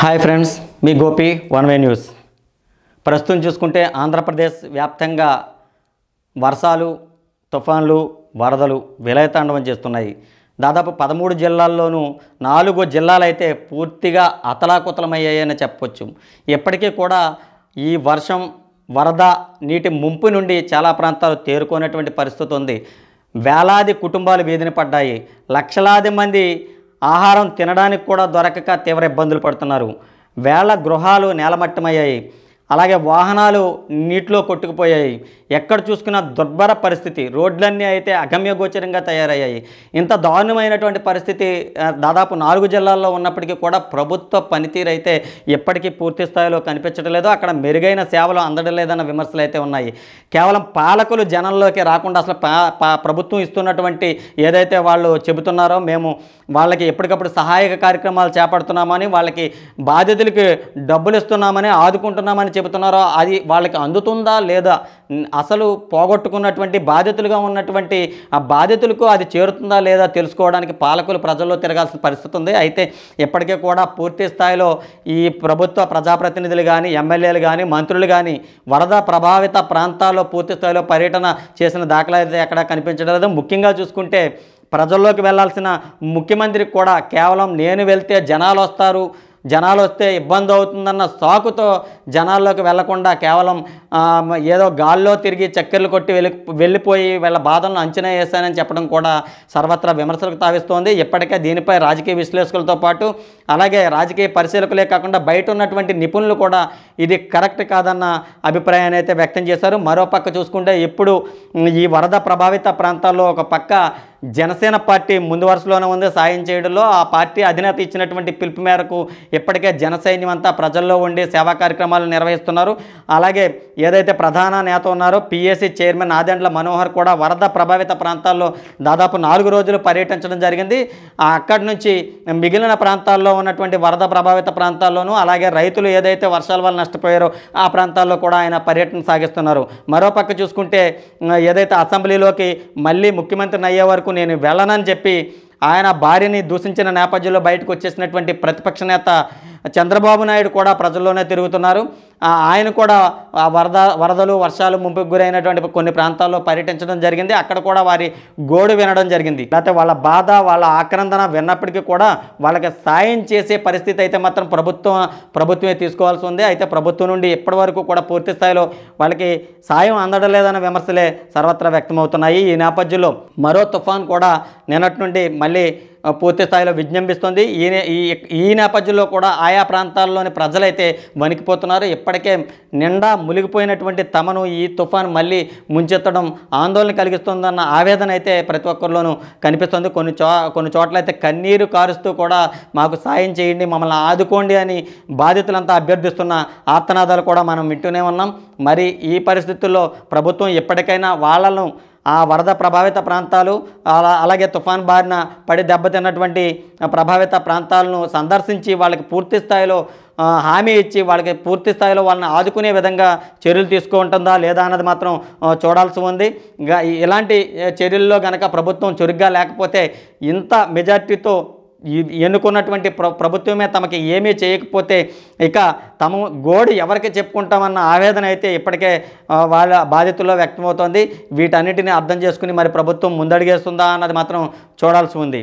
hi friends మీ Gopi one way news ప్రస్తుతం చూసుకుంటే ఆంధ్రప్రదేశ్ వ్యాప్తంగా వర్షాలు తుఫాన్లు వరదలు విలయతాండవం చేస్తున్నాయి దాదాపు పదమూడు జిల్లాల్లోనూ నాలుగు జిల్లాలైతే పూర్తిగా అతలాకుతలమయ్యాయని చెప్పవచ్చు ఇప్పటికీ కూడా ఈ వర్షం వరద నీటి ముంపు నుండి చాలా ప్రాంతాలు తేరుకునేటువంటి పరిస్థితి ఉంది వేలాది కుటుంబాలు వీధిని పడ్డాయి లక్షలాది మంది ఆహారం తినడానికి కూడా దొరకక తీవ్ర ఇబ్బందులు పడుతున్నారు వేల గృహాలు నేలమట్టమయ్యాయి అలాగే వాహనాలు నీటిలో కొట్టుకుపోయాయి ఎక్కడ చూసుకున్న దుర్భర పరిస్థితి రోడ్లన్నీ అయితే అగమ్యగోచరంగా తయారయ్యాయి ఇంత దారుణమైనటువంటి పరిస్థితి దాదాపు నాలుగు జిల్లాల్లో ఉన్నప్పటికీ కూడా ప్రభుత్వ పనితీరు అయితే ఎప్పటికీ పూర్తి స్థాయిలో కనిపించడం లేదు అక్కడ మెరుగైన సేవలు అందడం లేదన్న విమర్శలు అయితే ఉన్నాయి కేవలం పాలకులు జనంలోకి రాకుండా అసలు ప్రభుత్వం ఇస్తున్నటువంటి ఏదైతే వాళ్ళు చెబుతున్నారో మేము వాళ్ళకి ఎప్పటికప్పుడు సహాయక కార్యక్రమాలు చేపడుతున్నామని వాళ్ళకి బాధితులకి డబ్బులు ఇస్తున్నామని ఆదుకుంటున్నామని చెబుతున్నారో అది వాళ్ళకి అందుతుందా లేదా అసలు పోగొట్టుకున్నటువంటి బాధితులుగా ఉన్నటువంటి ఆ బాధితులకు అది చేరుతుందా లేదా తెలుసుకోవడానికి పాలకులు ప్రజల్లో తిరగాల్సిన పరిస్థితి ఉంది అయితే ఇప్పటికే కూడా పూర్తి స్థాయిలో ఈ ప్రభుత్వ ప్రజాప్రతినిధులు కానీ ఎమ్మెల్యేలు కానీ మంత్రులు కానీ వరద ప్రభావిత ప్రాంతాల్లో పూర్తి స్థాయిలో పర్యటన చేసిన దాఖలా అయితే ఎక్కడా కనిపించడం లేదు ముఖ్యంగా చూసుకుంటే ప్రజల్లోకి వెళ్లాల్సిన ముఖ్యమంత్రికి కూడా కేవలం నేను వెళ్తే జనాలు వస్తారు జనాలు వస్తే ఇబ్బంది అవుతుందన్న సాకుతో జనాల్లోకి వెళ్లకుండా కేవలం ఏదో గాల్లో తిరిగి చక్కెర్లు కొట్టి వెళ్ళి వెళ్ళిపోయి వీళ్ళ బాధలను అంచనా వేశానని చెప్పడం కూడా సర్వత్రా విమర్శలకు తావిస్తోంది ఇప్పటికే దీనిపై రాజకీయ విశ్లేషకులతో పాటు అలాగే రాజకీయ పరిశీలకులే కాకుండా బయట ఉన్నటువంటి నిపుణులు కూడా ఇది కరెక్ట్ కాదన్న అభిప్రాయాన్ని అయితే వ్యక్తం చేశారు మరోపక్క చూసుకుంటే ఇప్పుడు ఈ వరద ప్రభావిత ప్రాంతాల్లో ఒక పక్క జనసేన పార్టీ ముందు వరుసలోనే ఉంది సాయం చేయడంలో ఆ పార్టీ అధినేత ఇచ్చినటువంటి పిలుపు మేరకు ఇప్పటికే జన అంతా ప్రజల్లో ఉండి సేవా కార్యక్రమాలు నిర్వహిస్తున్నారు అలాగే ఏదైతే ప్రధాన నేత ఉన్నారో పిఎస్సీ చైర్మన్ ఆదెండ్ల మనోహర్ కూడా వరద ప్రభావిత ప్రాంతాల్లో దాదాపు నాలుగు రోజులు పర్యటించడం జరిగింది అక్కడి నుంచి మిగిలిన ప్రాంతాల్లో ఉన్నటువంటి వరద ప్రభావిత ప్రాంతాల్లోనూ అలాగే రైతులు ఏదైతే వర్షాల వల్ల నష్టపోయారో ఆ ప్రాంతాల్లో కూడా ఆయన పర్యటన సాగిస్తున్నారు మరోపక్క చూసుకుంటే ఏదైతే అసెంబ్లీలోకి మళ్ళీ ముఖ్యమంత్రిని అయ్యే వరకు వరకు నేను వెళ్ళనని చెప్పి ఆయన భార్యని దూషించిన నేపథ్యంలో బయటకు వచ్చేసినటువంటి ప్రతిపక్ష నేత చంద్రబాబు నాయుడు కూడా ప్రజల్లోనే తిరుగుతున్నారు ఆయన కూడా వరద వరదలు వర్షాలు ముంపుకు గురైనటువంటి కొన్ని ప్రాంతాల్లో పర్యటించడం జరిగింది అక్కడ కూడా వారి గోడు వినడం జరిగింది లేకపోతే వాళ్ళ బాధ వాళ్ళ ఆక్రందన విన్నప్పటికీ కూడా వాళ్ళకి సాయం చేసే పరిస్థితి అయితే మాత్రం ప్రభుత్వం ప్రభుత్వమే తీసుకోవాల్సి ఉంది అయితే ప్రభుత్వం నుండి ఇప్పటివరకు కూడా పూర్తి స్థాయిలో వాళ్ళకి సాయం అందడం లేదన్న విమర్శలే సర్వత్రా వ్యక్తమవుతున్నాయి ఈ నేపథ్యంలో మరో తుఫాన్ కూడా నిన్నటి నుండి మళ్ళీ పూర్తి స్థాయిలో విజృంభిస్తుంది ఈ ఈ నేపథ్యంలో కూడా ఆయా ప్రాంతాల్లోని ప్రజలైతే వణికిపోతున్నారు ఇప్పటికే నిండా మునిగిపోయినటువంటి తమను ఈ తుఫాన్ మళ్ళీ ముంచెత్తడం ఆందోళన కలిగిస్తుందన్న ఆవేదన అయితే ప్రతి ఒక్కరిలోనూ కనిపిస్తుంది కొన్ని చో కొన్ని చోట్లయితే కన్నీరు కారుస్తూ కూడా మాకు సాయం చేయండి మమ్మల్ని ఆదుకోండి అని బాధితులంతా అభ్యర్థిస్తున్న ఆర్తనాదాలు కూడా మనం వింటూనే ఉన్నాం మరి ఈ పరిస్థితుల్లో ప్రభుత్వం ఎప్పటికైనా వాళ్ళను ఆ వరద ప్రభావిత ప్రాంతాలు అలా అలాగే తుఫాన్ బారిన పడి దెబ్బతిన్నటువంటి ప్రభావిత ప్రాంతాలను సందర్శించి వాళ్ళకి పూర్తి స్థాయిలో హామీ ఇచ్చి వాళ్ళకి పూర్తి స్థాయిలో వాళ్ళని ఆదుకునే విధంగా చర్యలు తీసుకుంటుందా లేదా అన్నది మాత్రం చూడాల్సి ఉంది ఇలాంటి చర్యల్లో కనుక ప్రభుత్వం చురుగ్గా లేకపోతే ఇంత మెజార్టీతో ఎన్నుకున్నటువంటి ప్ర ప్రభుత్వమే తమకి ఏమీ చేయకపోతే ఇక తమ గోడు ఎవరికి చెప్పుకుంటామన్న ఆవేదన అయితే ఇప్పటికే వాళ్ళ బాధితుల్లో వ్యక్తమవుతోంది వీటన్నిటిని అర్థం చేసుకుని మరి ప్రభుత్వం ముందడిగేస్తుందా అన్నది మాత్రం చూడాల్సి ఉంది